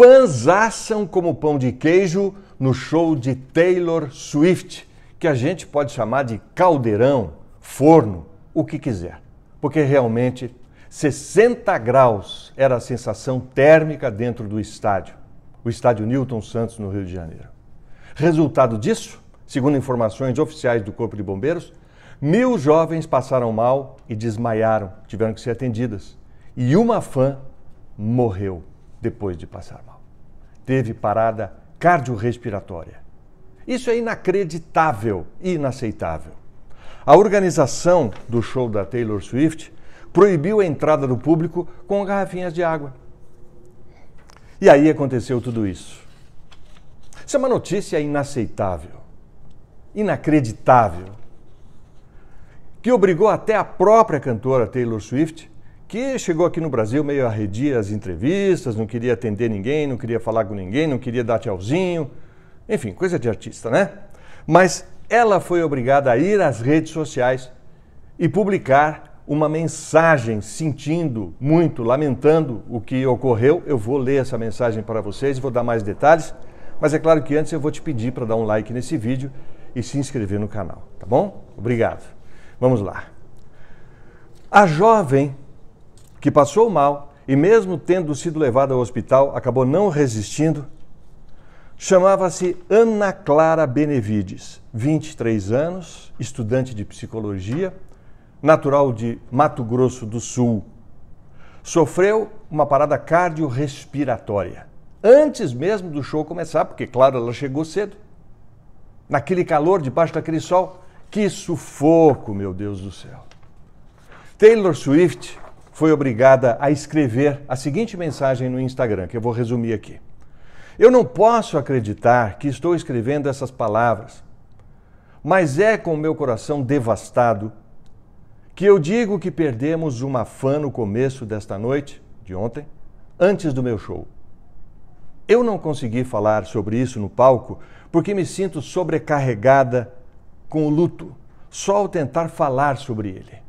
fãs assam como pão de queijo no show de Taylor Swift, que a gente pode chamar de caldeirão, forno, o que quiser. Porque realmente 60 graus era a sensação térmica dentro do estádio, o estádio Newton Santos, no Rio de Janeiro. Resultado disso, segundo informações oficiais do Corpo de Bombeiros, mil jovens passaram mal e desmaiaram, tiveram que ser atendidas. E uma fã morreu depois de passar mal. Teve parada cardiorrespiratória. Isso é inacreditável e inaceitável. A organização do show da Taylor Swift proibiu a entrada do público com garrafinhas de água. E aí aconteceu tudo isso. Isso é uma notícia inaceitável, inacreditável, que obrigou até a própria cantora Taylor Swift que chegou aqui no Brasil meio arredia as entrevistas, não queria atender ninguém, não queria falar com ninguém, não queria dar tchauzinho. Enfim, coisa de artista, né? Mas ela foi obrigada a ir às redes sociais e publicar uma mensagem sentindo muito, lamentando o que ocorreu. Eu vou ler essa mensagem para vocês, vou dar mais detalhes, mas é claro que antes eu vou te pedir para dar um like nesse vídeo e se inscrever no canal, tá bom? Obrigado. Vamos lá. A jovem que passou mal e, mesmo tendo sido levada ao hospital, acabou não resistindo, chamava-se Ana Clara Benevides, 23 anos, estudante de psicologia, natural de Mato Grosso do Sul. Sofreu uma parada cardiorrespiratória antes mesmo do show começar, porque, claro, ela chegou cedo. Naquele calor, debaixo daquele sol. Que sufoco, meu Deus do céu. Taylor Swift foi obrigada a escrever a seguinte mensagem no Instagram, que eu vou resumir aqui. Eu não posso acreditar que estou escrevendo essas palavras, mas é com meu coração devastado que eu digo que perdemos uma fã no começo desta noite, de ontem, antes do meu show. Eu não consegui falar sobre isso no palco porque me sinto sobrecarregada com o luto, só ao tentar falar sobre ele.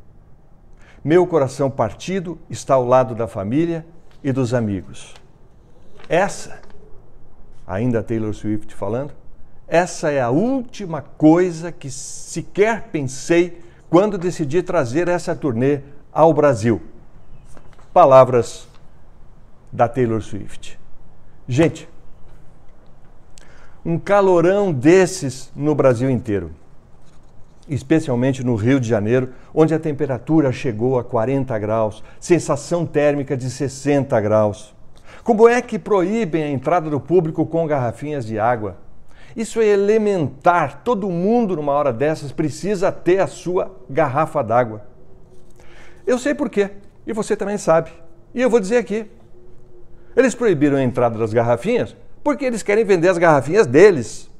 Meu coração partido está ao lado da família e dos amigos. Essa, ainda Taylor Swift falando, essa é a última coisa que sequer pensei quando decidi trazer essa turnê ao Brasil. Palavras da Taylor Swift. Gente, um calorão desses no Brasil inteiro especialmente no Rio de Janeiro, onde a temperatura chegou a 40 graus, sensação térmica de 60 graus. Como é que proíbem a entrada do público com garrafinhas de água? Isso é elementar, todo mundo numa hora dessas precisa ter a sua garrafa d'água. Eu sei por quê, e você também sabe. E eu vou dizer aqui. Eles proibiram a entrada das garrafinhas porque eles querem vender as garrafinhas deles.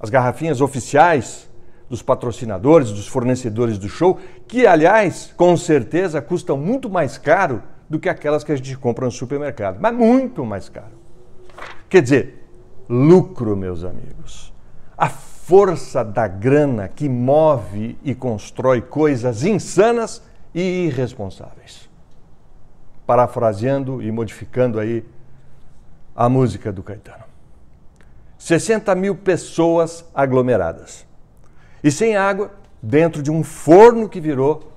As garrafinhas oficiais dos patrocinadores, dos fornecedores do show, que, aliás, com certeza custam muito mais caro do que aquelas que a gente compra no supermercado, mas muito mais caro. Quer dizer, lucro, meus amigos. A força da grana que move e constrói coisas insanas e irresponsáveis. Parafraseando e modificando aí a música do Caetano. 60 mil pessoas aglomeradas e sem água dentro de um forno que virou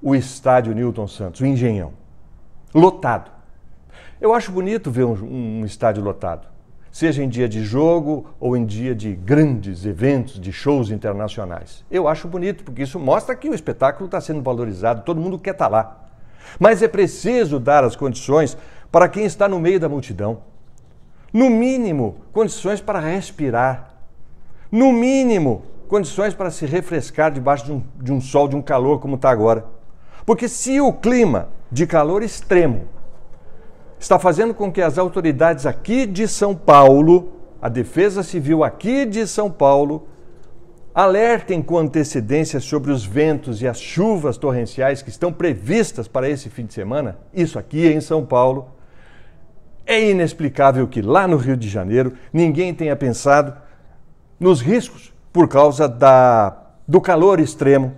o estádio Newton Santos, o Engenhão. Lotado. Eu acho bonito ver um, um estádio lotado, seja em dia de jogo ou em dia de grandes eventos, de shows internacionais. Eu acho bonito, porque isso mostra que o espetáculo está sendo valorizado, todo mundo quer estar tá lá. Mas é preciso dar as condições para quem está no meio da multidão. No mínimo, condições para respirar. No mínimo, condições para se refrescar debaixo de um, de um sol, de um calor como está agora. Porque se o clima de calor extremo está fazendo com que as autoridades aqui de São Paulo, a Defesa Civil aqui de São Paulo, alertem com antecedência sobre os ventos e as chuvas torrenciais que estão previstas para esse fim de semana, isso aqui em São Paulo, é inexplicável que lá no Rio de Janeiro ninguém tenha pensado nos riscos por causa da, do calor extremo,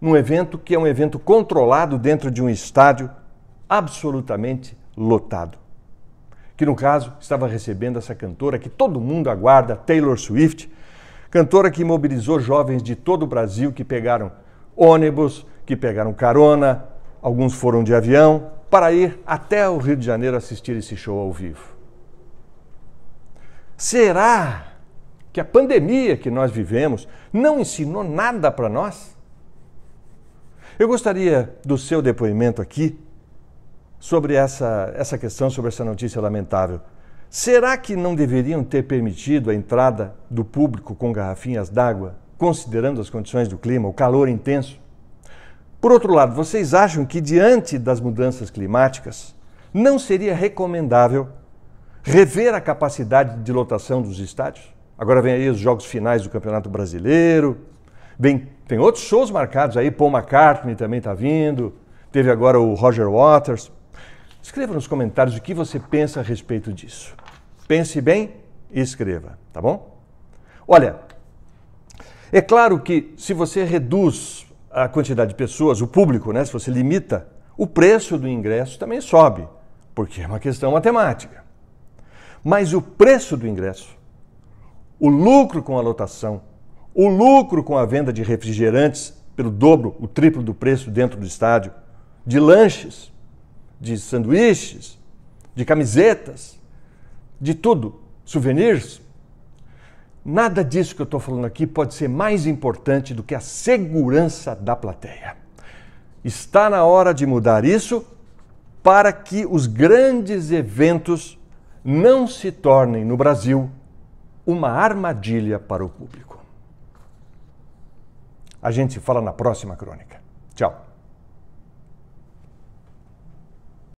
num evento que é um evento controlado dentro de um estádio absolutamente lotado. Que no caso estava recebendo essa cantora que todo mundo aguarda, Taylor Swift, cantora que mobilizou jovens de todo o Brasil que pegaram ônibus, que pegaram carona, alguns foram de avião, para ir até o Rio de Janeiro assistir esse show ao vivo. Será que a pandemia que nós vivemos não ensinou nada para nós? Eu gostaria do seu depoimento aqui sobre essa, essa questão, sobre essa notícia lamentável. Será que não deveriam ter permitido a entrada do público com garrafinhas d'água, considerando as condições do clima, o calor intenso? Por outro lado, vocês acham que, diante das mudanças climáticas, não seria recomendável rever a capacidade de lotação dos estádios? Agora vem aí os jogos finais do Campeonato Brasileiro. tem outros shows marcados aí. Paul McCartney também está vindo. Teve agora o Roger Waters. Escreva nos comentários o que você pensa a respeito disso. Pense bem e escreva, tá bom? Olha, é claro que se você reduz a quantidade de pessoas, o público, né, se você limita, o preço do ingresso também sobe, porque é uma questão matemática. Mas o preço do ingresso o lucro com a lotação, o lucro com a venda de refrigerantes pelo dobro, o triplo do preço dentro do estádio, de lanches, de sanduíches, de camisetas, de tudo, souvenirs. Nada disso que eu estou falando aqui pode ser mais importante do que a segurança da plateia. Está na hora de mudar isso para que os grandes eventos não se tornem no Brasil uma armadilha para o público. A gente se fala na próxima crônica. Tchau.